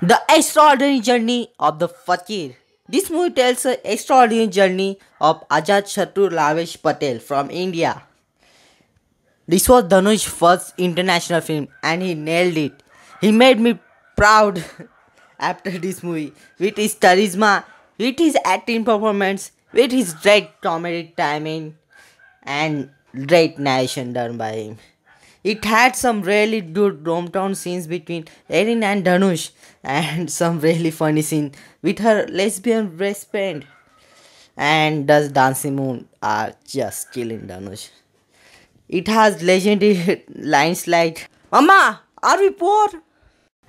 The Extraordinary Journey of the Fakir. This movie tells the extraordinary journey of Ajat Shatru Lavesh Patel from India. This was Dhanush's first international film and he nailed it. He made me proud after this movie with his charisma, with his acting performance, with his great comedic timing and great narration done by him. It had some really good hometown scenes between Erin and Danush and some really funny scene with her lesbian best friend. And does Dancing Moon are just killing Danush. It has legendary lines like Mama, are we poor?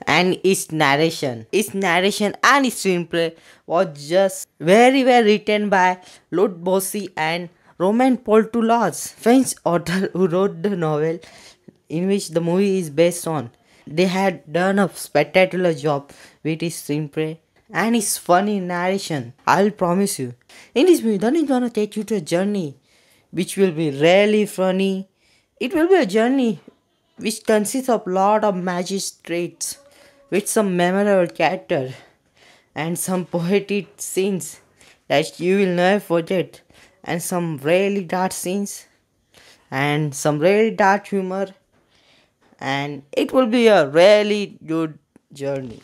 And its narration, its narration and its screenplay was just very well written by Lord Bossy and Roman Paul Toulouse, French author who wrote the novel in which the movie is based on. They had done a spectacular job with his screenplay and his funny narration. I'll promise you. In this movie, Dhan is gonna take you to a journey which will be really funny. It will be a journey which consists of lot of magistrates with some memorable character and some poetic scenes that you will never forget and some really dark scenes and some really dark humor and it will be a really good journey